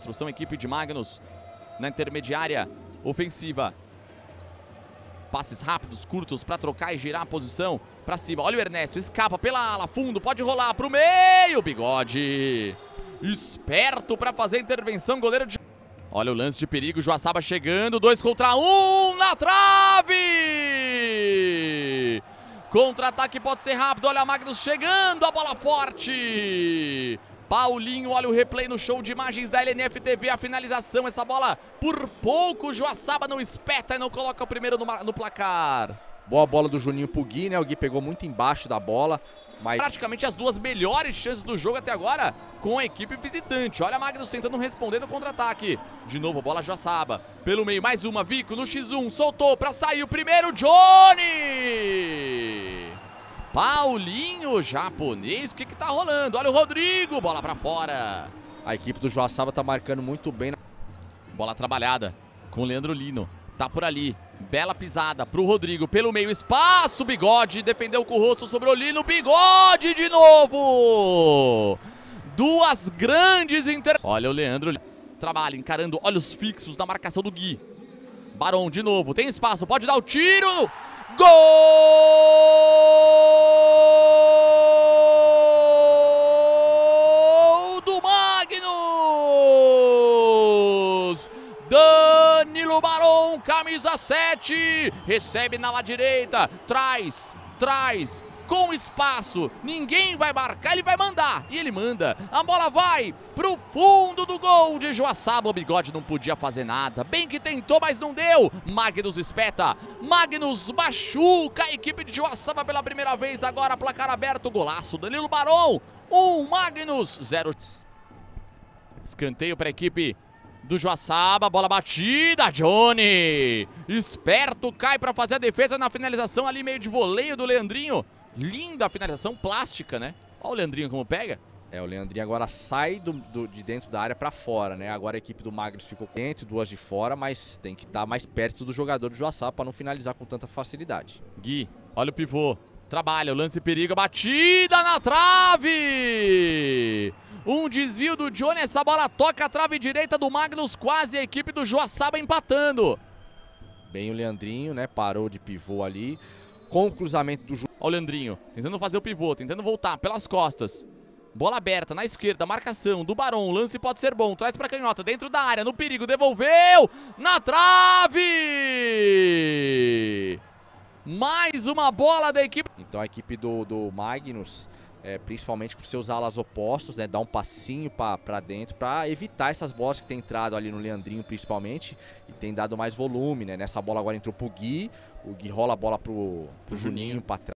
construção, equipe de Magnus na intermediária ofensiva. Passes rápidos, curtos, para trocar e girar a posição para cima. Olha o Ernesto, escapa pela ala, fundo, pode rolar para o meio. Bigode, esperto para fazer a intervenção, goleiro de... Olha o lance de perigo, Joaçaba chegando, dois contra um, na trave! Contra-ataque pode ser rápido, olha Magnus chegando, a bola forte! Paulinho, olha o replay no show de imagens da LNF TV, a finalização, essa bola por pouco, Joaçaba não espeta e não coloca o primeiro no, no placar. Boa bola do Juninho pro Gui, né? O Gui pegou muito embaixo da bola. Mas... Praticamente as duas melhores chances do jogo até agora com a equipe visitante. Olha Magnus tentando responder no contra-ataque. De novo, bola Joaçaba. Pelo meio, mais uma. Vico no X1. Soltou para sair o primeiro. Johnny! Paulinho, japonês, o que que tá rolando? Olha o Rodrigo, bola para fora. A equipe do Joaçaba tá marcando muito bem. Bola trabalhada com o Leandro Lino. Tá por ali. Bela pisada pro Rodrigo pelo meio. Espaço, Bigode. Defendeu com o rosto sobre o Lino. Bigode de novo. Duas grandes inter... Olha o Leandro. Trabalha encarando olhos fixos na marcação do Gui. Barão de novo. Tem espaço. Pode dar o tiro. Gol! Barão, camisa 7, recebe na lá direita, traz, traz, com espaço, ninguém vai marcar, ele vai mandar, e ele manda. A bola vai pro fundo do gol de Joaçaba, o Bigode não podia fazer nada, bem que tentou, mas não deu. Magnus espeta, Magnus machuca a equipe de Joaçaba pela primeira vez, agora placar aberto, golaço, Danilo Barão, 1, um, Magnus, 0. Escanteio para a equipe do Joaçaba, bola batida, Johnny, esperto, cai para fazer a defesa na finalização ali, meio de voleio do Leandrinho, linda a finalização, plástica, né? Olha o Leandrinho como pega. É, o Leandrinho agora sai do, do de dentro da área para fora, né? Agora a equipe do Magnus ficou dentro, duas de fora, mas tem que estar tá mais perto do jogador do Joaçaba para não finalizar com tanta facilidade. Gui, olha o pivô, trabalha, lance perigo, batida na trave! Um desvio do Johnny, essa bola toca a trave direita do Magnus, quase a equipe do Joaçaba empatando. Bem o Leandrinho, né? Parou de pivô ali. Com o cruzamento do Ju... Olha o Leandrinho, tentando fazer o pivô, tentando voltar pelas costas. Bola aberta na esquerda, marcação do Barão. lance pode ser bom. Traz pra canhota, dentro da área, no perigo, devolveu! Na trave! Mais uma bola da equipe. Então a equipe do, do Magnus é, principalmente com seus alas opostos, né, dar um passinho para dentro para evitar essas bolas que tem entrado ali no Leandrinho principalmente e tem dado mais volume, né? Nessa bola agora entrou pro Gui, o Gui rola a bola pro, pro Juninho para